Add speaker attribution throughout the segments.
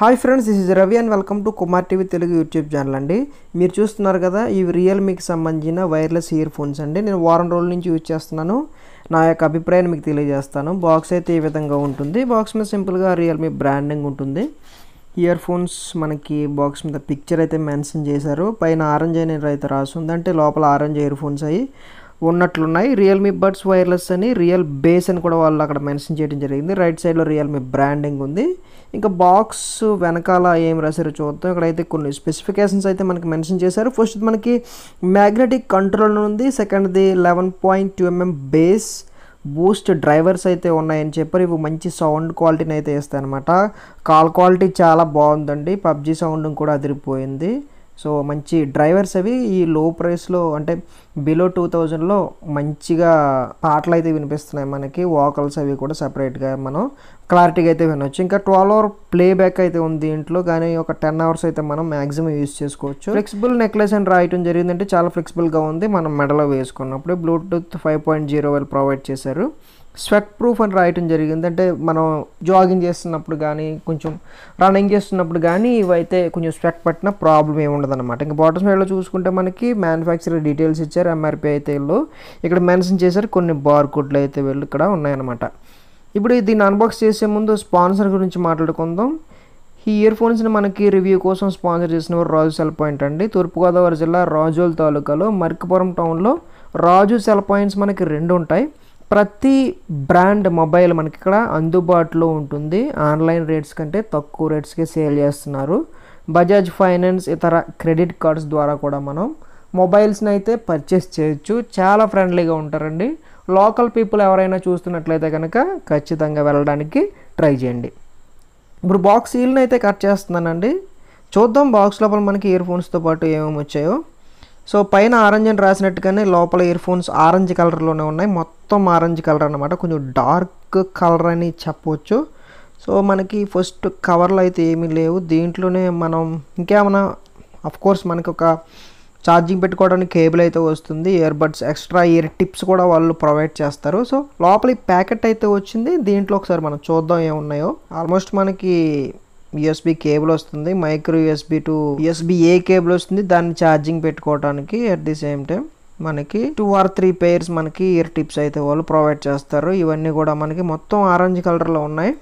Speaker 1: hi friends this is Ravi and welcome to Kumar TV Telugu YouTube channel అండి మీరు చూస్తున్నారు కదా ఇవి రియల్మీకి సంబంధించిన వైర్లెస్ ఇయర్ ఫోన్స్ అండి నేను వారం రోజుల నుంచి యూజ్ చేస్తున్నాను నా యొక్క అభిప్రాయాన్ని మీకు తెలియజేస్తాను బాక్స్ అయితే ఈ విధంగా ఉంటుంది బాక్స్ మీద సింపుల్గా రియల్మీ బ్రాండింగ్ ఉంటుంది ఇయర్ ఫోన్స్ మనకి బాక్స్ మీద పిక్చర్ అయితే మెన్షన్ చేశారు పైన ఆరెంజ్ అయిన అయితే రాసి ఉంది అంటే లోపల ఆరెంజ్ ఇయర్ ఫోన్స్ అయ్యి ఉన్నట్లున్నాయి రియల్మీ బడ్స్ వైర్లెస్ అని రియల్ బేస్ అని కూడా వాళ్ళు అక్కడ మెన్షన్ చేయడం జరిగింది రైట్ సైడ్లో రియల్మీ బ్రాండింగ్ ఉంది ఇంకా బాక్స్ వెనకాల ఏం రాశారో చూద్దాం ఇక్కడైతే కొన్ని స్పెసిఫికేషన్స్ అయితే మనకి మెన్షన్ చేశారు ఫస్ట్ మనకి మ్యాగ్నెటిక్ కంట్రోల్ ఉంది సెకండ్ది eleven point two mm bass boost drivers అయితే ఉన్నాయని చెప్పారు ఇవి మంచి సౌండ్ క్వాలిటీని అయితే ఇస్తాయి అనమాట కాల్ క్వాలిటీ చాలా బాగుందండి పబ్జీ సౌండ్ కూడా అదిరిపోయింది సో మంచి డ్రైవర్స్ అవి ఈ లో ప్రైస్లో అంటే బిలో టూ థౌజండ్లో మంచిగా పాటలు అయితే వినిపిస్తున్నాయి మనకి వాకల్స్ అవి కూడా సపరేట్గా మనం క్లారిటీగా అయితే వినొచ్చు ఇంకా ట్వెల్వ్ అవర్ ప్లేబ్యాక్ అయితే ఉంది దీంట్లో కానీ ఒక టెన్ అవర్స్ అయితే మనం మ్యాక్సిమం యూస్ చేసుకోవచ్చు ఫ్లెక్సిబుల్ నెక్లెస్ అని రాయటం జరిగిందంటే చాలా ఫ్లెక్సిబుల్గా ఉంది మనం మెడలో వేసుకున్నప్పుడు బ్లూటూత్ ఫైవ్ పాయింట్ జీరో వాళ్ళు ప్రొవైడ్ చేశారు స్వెట్ ప్రూఫ్ అని రాయటం జరిగింది అంటే మనం జాగింగ్ చేస్తున్నప్పుడు కానీ కొంచెం రన్నింగ్ చేస్తున్నప్పుడు కానీ ఇవైతే కొంచెం స్వెట్ పట్టిన ప్రాబ్లం ఉండదు అనమాట ఇంకా బాటమ్ సైడ్లో చూసుకుంటే మనకి మ్యానుఫ్యాక్చరర్ డీటెయిల్స్ ఇచ్చారు ఎంఆర్పి అయితే వీళ్ళు ఇక్కడ మెన్షన్ చేశారు కొన్ని బార్ కోడ్లు అయితే వీళ్ళు ఇక్కడ ఉన్నాయన్నమాట ఇప్పుడు దీన్ని అన్బాక్స్ చేసే ముందు స్పాన్సర్ గురించి మాట్లాడుకుందాం ఈ ఇయర్ ఫోన్స్ని మనకి రివ్యూ కోసం స్పాన్సర్ చేసిన రాజు సెల్ పాయింట్ అండి తూర్పుగోదావరి జిల్లా రాజోల్ తాలూకాలో మర్కపురం టౌన్లో రాజు సెల్ పాయింట్స్ మనకి రెండు ఉంటాయి ప్రతి బ్రాండ్ మొబైల్ మనకి ఇక్కడ అందుబాటులో ఉంటుంది ఆన్లైన్ రేట్స్ కంటే తక్కువ రేట్స్కే సేల్ చేస్తున్నారు బజాజ్ ఫైనాన్స్ ఇతర క్రెడిట్ కార్డ్స్ ద్వారా కూడా మనం మొబైల్స్ని అయితే పర్చేస్ చేయొచ్చు చాలా ఫ్రెండ్లీగా ఉంటారండి లోకల్ పీపుల్ ఎవరైనా చూస్తున్నట్లయితే కనుక ఖచ్చితంగా వెళ్ళడానికి ట్రై చేయండి ఇప్పుడు బాక్స్ ఈల్ని అయితే కట్ చేస్తున్నానండి చూద్దాం బాక్స్ లోపల మనకి ఇయర్ ఫోన్స్తో పాటు ఏమేమి వచ్చాయో సో పైన ఆరెంజ్ అని రాసినట్టుగానే లోపల ఇయర్ ఫోన్స్ ఆరెంజ్ కలర్లోనే ఉన్నాయి మొత్తం ఆరెంజ్ కలర్ అనమాట కొంచెం డార్క్ కలర్ అని చెప్పవచ్చు సో మనకి ఫస్ట్ కవర్లు అయితే ఏమీ లేవు దీంట్లోనే మనం ఇంకేమైనా కోర్స్ మనకి ఒక ఛార్జింగ్ పెట్టుకోవడానికి కేబుల్ అయితే వస్తుంది earbuds extra ear tips కూడా వాళ్ళు ప్రొవైడ్ చేస్తారు సో లోపల ఈ ప్యాకెట్ అయితే వచ్చింది దీంట్లో ఒకసారి మనం చూద్దాం ఏమున్నాయో ఆల్మోస్ట్ మనకి యూఎస్బి కేబుల్ వస్తుంది micro USB to USB A cable వస్తుంది దాన్ని ఛార్జింగ్ పెట్టుకోవడానికి అట్ ది సేమ్ టైం మనకి టూ ఆర్ త్రీ పేర్స్ మనకి ఇయర్ టిప్స్ అయితే వాళ్ళు ప్రొవైడ్ చేస్తారు ఇవన్నీ కూడా మనకి మొత్తం ఆరెంజ్ కలర్లో ఉన్నాయి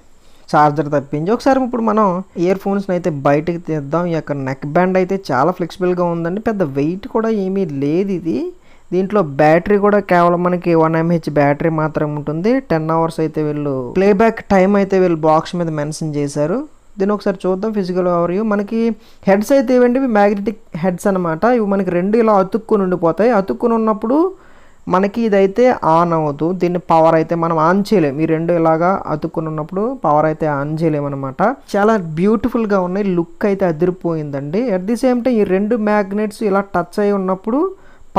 Speaker 1: ఛార్జర్ తప్పించి ఒకసారి ఇప్పుడు మనం ఇయర్ ఫోన్స్ని అయితే బయటకు తీద్దాం ఈ యొక్క నెక్ బ్యాండ్ అయితే చాలా ఫ్లెక్సిబుల్గా ఉందండి పెద్ద వెయిట్ కూడా ఏమీ లేదు ఇది దీంట్లో బ్యాటరీ కూడా కేవలం మనకి వన్ ఎంహెచ్ బ్యాటరీ మాత్రం ఉంటుంది టెన్ అవర్స్ అయితే వీళ్ళు ప్లేబ్యాక్ టైం అయితే వీళ్ళు బాక్స్ మీద మెన్షన్ చేశారు దీన్ని ఒకసారి చూద్దాం ఫిజికల్ ఓవర్ వ్యూ మనకి హెడ్స్ అయితే ఇవి మ్యాగ్నెటిక్ హెడ్స్ అనమాట ఇవి మనకి రెండు ఇలా అతుక్కుని ఉండిపోతాయి అతుక్కుని ఉన్నప్పుడు మనకి ఇదైతే ఆన్ అవ్వదు దీన్ని పవర్ అయితే మనం ఆన్ చేయలేము ఈ రెండు ఇలాగా అతుక్కుని ఉన్నప్పుడు పవర్ అయితే ఆన్ చేయలేము అనమాట చాలా బ్యూటిఫుల్గా ఉన్నాయి లుక్ అయితే అదిరిపోయిందండి అట్ ది సేమ్ టైం ఈ రెండు మ్యాగ్నెట్స్ ఇలా టచ్ అయి ఉన్నప్పుడు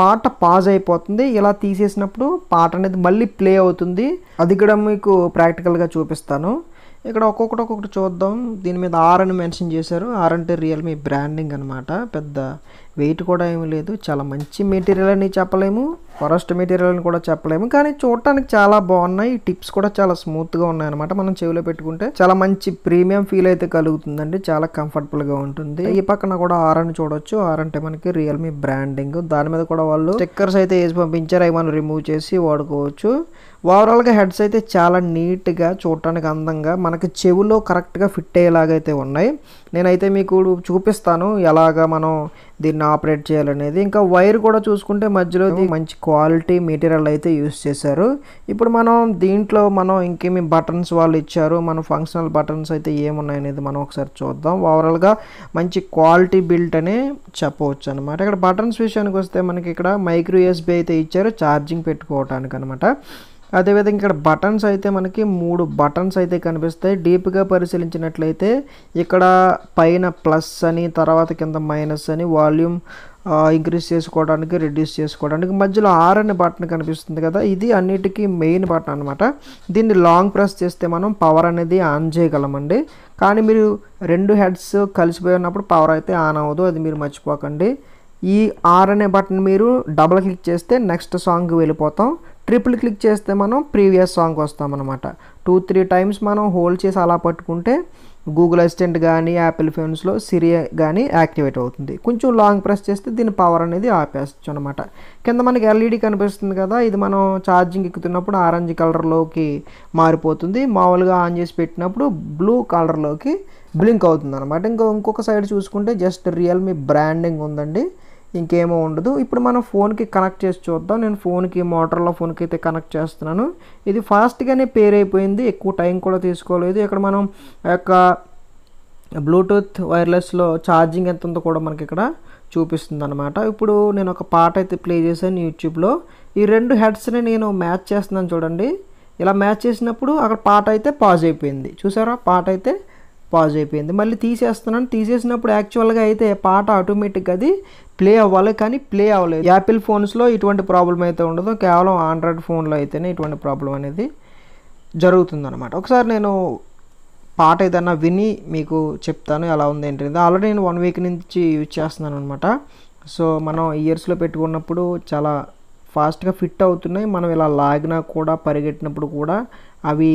Speaker 1: పాట పాజ్ అయిపోతుంది ఇలా తీసేసినప్పుడు పాట అనేది మళ్ళీ ప్లే అవుతుంది అది కూడా మీకు ప్రాక్టికల్గా చూపిస్తాను ఇక్కడ ఒక్కొక్కటి ఒక్కొక్కటి చూద్దాం దీని మీద ఆర్ అని మెన్షన్ చేశారు ఆర్ అంటే రియల్మీ బ్రాండింగ్ అనమాట పెద్ద వెయిట్ కూడా ఏమీ లేదు చాలా మంచి మెటీరియల్ అని చెప్పలేము ఫారెస్ట్ మెటీరియల్ అని కూడా చెప్పలేము కానీ చూడటానికి చాలా బాగున్నాయి టిప్స్ కూడా చాలా స్మూత్గా ఉన్నాయన్నమాట మనం చెవిలో పెట్టుకుంటే చాలా మంచి ప్రీమియం ఫీల్ అయితే కలుగుతుందండి చాలా కంఫర్టబుల్గా ఉంటుంది ఈ పక్కన కూడా ఆర్ అని చూడొచ్చు ఆర్ అంటే మనకి రియల్మీ బ్రాండింగ్ దాని మీద కూడా వాళ్ళు స్టిక్కర్స్ అయితే వేసి పంపించారు అవి మనం రిమూవ్ చేసి వాడుకోవచ్చు ఓవరాల్గా హెడ్స్ అయితే చాలా నీట్గా చూడటానికి అందంగా మనకి చెవులో కరెక్ట్గా ఫిట్ అయ్యేలాగైతే ఉన్నాయి నేనైతే మీకు చూపిస్తాను ఎలాగ మనం దీన్ని ఆపరేట్ చేయాలనేది ఇంకా వైర్ కూడా చూసుకుంటే మధ్యలో మంచి క్వాలిటీ మెటీరియల్ అయితే యూస్ చేశారు ఇప్పుడు మనం దీంట్లో మనం ఇంకేమి బటన్స్ వాళ్ళు ఇచ్చారు మన ఫంక్షనల్ బటన్స్ అయితే ఏమున్నాయనేది మనం ఒకసారి చూద్దాం ఓవరాల్గా మంచి క్వాలిటీ బిల్ట్ అని చెప్పవచ్చు అనమాట ఇక్కడ బటన్స్ విషయానికి వస్తే మనకి ఇక్కడ మైక్రో యూఎస్బీ అయితే ఇచ్చారు ఛార్జింగ్ పెట్టుకోవటానికి అనమాట అదేవిధంగా ఇక్కడ బటన్స్ అయితే మనకి మూడు బటన్స్ అయితే కనిపిస్తాయి డీప్గా పరిశీలించినట్లయితే ఇక్కడ పైన ప్లస్ అని తర్వాత కింద మైనస్ అని వాల్యూమ్ ఇంక్రీజ్ చేసుకోవడానికి రెడ్యూస్ చేసుకోవడానికి మధ్యలో ఆర్ అనే బటన్ కనిపిస్తుంది కదా ఇది అన్నిటికీ మెయిన్ బటన్ అనమాట దీన్ని లాంగ్ ప్రెస్ చేస్తే మనం పవర్ అనేది ఆన్ చేయగలమండి కానీ మీరు రెండు హెడ్స్ కలిసిపోయి ఉన్నప్పుడు పవర్ అయితే ఆన్ అవ్వదు అది మీరు మర్చిపోకండి ఈ ఆర్ అనే బటన్ మీరు డబుల్ క్లిక్ చేస్తే నెక్స్ట్ సాంగ్కి వెళ్ళిపోతాం ట్రిపుల్ క్లిక్ చేస్తే మనం ప్రీవియస్ సాంగ్ వస్తాం అనమాట టూ త్రీ టైమ్స్ మనం హోల్డ్ చేసి అలా పట్టుకుంటే గూగుల్ అసిస్టెంట్ కానీ యాపిల్ ఫోన్స్లో సిరియ కానీ యాక్టివేట్ అవుతుంది కొంచెం లాంగ్ ప్రెస్ చేస్తే దీని పవర్ అనేది ఆపేయచ్చు అనమాట కింద మనకి ఎల్ఈడి e కనిపిస్తుంది కదా ఇది మనం ఛార్జింగ్ ఎక్కుతున్నప్పుడు ఆరెంజ్ కలర్లోకి మారిపోతుంది మామూలుగా ఆన్ చేసి పెట్టినప్పుడు బ్లూ కలర్లోకి బ్లింక్ అవుతుంది అనమాట ఇంకా ఇంకొక సైడ్ చూసుకుంటే జస్ట్ రియల్మీ బ్రాండింగ్ ఉందండి ఇంకేమో ఉండదు ఇప్పుడు మనం ఫోన్కి కనెక్ట్ చేసి చూద్దాం నేను ఫోన్కి మోటార్లో ఫోన్కి అయితే కనెక్ట్ చేస్తున్నాను ఇది ఫాస్ట్గానే పేర్ అయిపోయింది ఎక్కువ టైం కూడా తీసుకోలేదు ఇక్కడ మనం యొక్క బ్లూటూత్ వైర్లెస్లో ఛార్జింగ్ ఎంత ఉందో కూడా మనకి ఇక్కడ చూపిస్తుంది అనమాట ఇప్పుడు నేను ఒక పాట అయితే ప్లే చేశాను యూట్యూబ్లో ఈ రెండు హెడ్స్ని నేను మ్యాచ్ చేస్తున్నాను చూడండి ఇలా మ్యాచ్ చేసినప్పుడు అక్కడ పాట అయితే పాజ్ అయిపోయింది చూసారా పాట అయితే పాజ్ అయిపోయింది మళ్ళీ తీసేస్తున్నాను తీసేసినప్పుడు యాక్చువల్గా అయితే పాట ఆటోమేటిక్గా అది ప్లే అవ్వాలి కానీ ప్లే అవ్వలేదు యాపిల్ ఫోన్స్లో ఇటువంటి ప్రాబ్లం అయితే ఉండదు కేవలం ఆండ్రాయిడ్ ఫోన్లో అయితేనే ఇటువంటి ప్రాబ్లం అనేది జరుగుతుందనమాట ఒకసారి నేను పాట ఏదన్నా విని మీకు చెప్తాను ఎలా ఉంది ఏంటి ఆల్రెడీ నేను వన్ వీక్ నుంచి యూజ్ చేస్తున్నాను అనమాట సో మనం ఇయర్స్లో పెట్టుకున్నప్పుడు చాలా ఫాస్ట్గా ఫిట్ అవుతున్నాయి మనం ఇలా లాగినా కూడా పరిగెట్టినప్పుడు కూడా అవి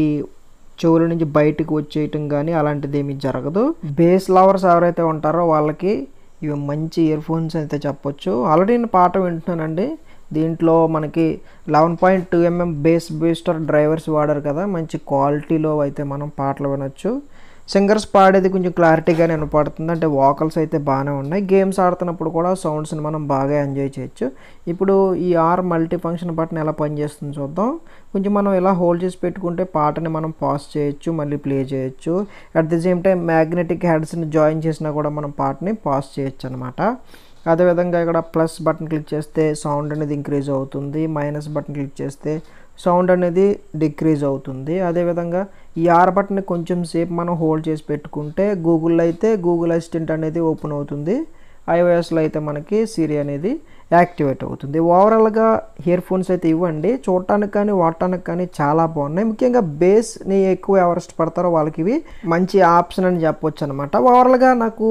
Speaker 1: చెవుల నుంచి బయటకు వచ్చేయటం కానీ అలాంటిది ఏమీ జరగదు బేస్ లవర్స్ ఎవరైతే ఉంటారో వాళ్ళకి ఇవి మంచి ఇయర్ ఫోన్స్ అయితే చెప్పొచ్చు ఆల్రెడీ నేను పాట వింటున్నానండి దీంట్లో మనకి eleven point two mm bass booster drivers వాడారు కదా మంచి క్వాలిటీలో అయితే మనం పాటలు వినొచ్చు సింగర్స్ పాడేది కొంచెం క్లారిటీగా వినపడుతుంది అంటే వోకల్స్ అయితే బాగానే ఉన్నాయి గేమ్స్ ఆడుతున్నప్పుడు కూడా సౌండ్స్ని మనం బాగా ఎంజాయ్ చేయొచ్చు ఇప్పుడు ఈ ఆర్ మల్టీ ఫంక్షన్ బటన్ ఎలా పనిచేస్తుంది చూద్దాం కొంచెం మనం ఇలా హోల్డ్ చేసి పెట్టుకుంటే పాటని మనం పాస్ చేయొచ్చు మళ్ళీ ప్లే చేయొచ్చు at the same time magnetic హెడ్స్ని జాయిన్ చేసినా కూడా మనం పాటని పాస్ చేయొచ్చు అనమాట అదేవిధంగా ఇక్కడ ప్లస్ బటన్ క్లిక్ చేస్తే సౌండ్ అనేది ఇంక్రీజ్ అవుతుంది మైనస్ బటన్ క్లిక్ చేస్తే సౌండ్ అనేది డిక్రీజ్ అవుతుంది అదేవిధంగా ఈ ఆర్ కొంచెం సేపు మనం హోల్డ్ చేసి పెట్టుకుంటే గూగుల్లో అయితే గూగుల్ అసిస్టెంట్ అనేది ఓపెన్ అవుతుంది ఐఓఎస్లో అయితే మనకి సిరి అనేది యాక్టివేట్ అవుతుంది ఓవరాల్గా ఇయర్ ఫోన్స్ అయితే ఇవ్వండి చూడటానికి కానీ వాడటానికి కానీ చాలా బాగున్నాయి ముఖ్యంగా బేస్ని ఎక్కువ ఎవరు ఇష్టపడతారో వాళ్ళకి ఇవి మంచి ఆప్షన్ అని చెప్పవచ్చు అనమాట ఓవరాల్గా నాకు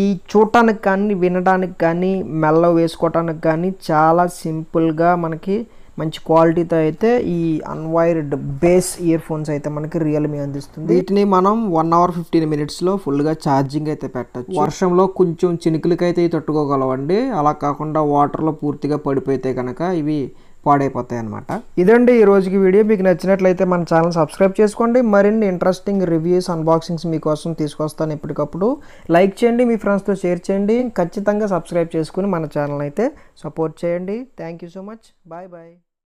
Speaker 1: ఈ చూడటానికి కానీ వినడానికి కానీ మెల్ల వేసుకోవటానికి కానీ చాలా సింపుల్గా మనకి మంచి క్వాలిటీతో అయితే ఈ అన్వైర్డ్ బేస్ ఇయర్ ఫోన్స్ అయితే మనకి రియల్మీ అందిస్తుంది వీటిని మనం వన్ అవర్ ఫిఫ్టీన్ మినిట్స్లో ఫుల్గా ఛార్జింగ్ అయితే పెట్టచ్చు వర్షంలో కొంచెం చినుకులకైతే తట్టుకోగలవండి అలా కాకుండా వాటర్లో పూర్తిగా పడిపోతే కనుక ఇవి పాడైపోతాయి అనమాట ఇదండి ఈ రోజుకి వీడియో మీకు నచ్చినట్లయితే మన ఛానల్ సబ్స్క్రైబ్ చేసుకోండి మరిన్ని ఇంట్రెస్టింగ్ రివ్యూస్ అన్బాక్సింగ్స్ మీకోసం తీసుకొస్తాను ఎప్పటికప్పుడు లైక్ చేయండి మీ ఫ్రెండ్స్తో షేర్ చేయండి ఖచ్చితంగా సబ్స్క్రైబ్ చేసుకుని మన ఛానల్ అయితే సపోర్ట్ చేయండి thank you so much bye bye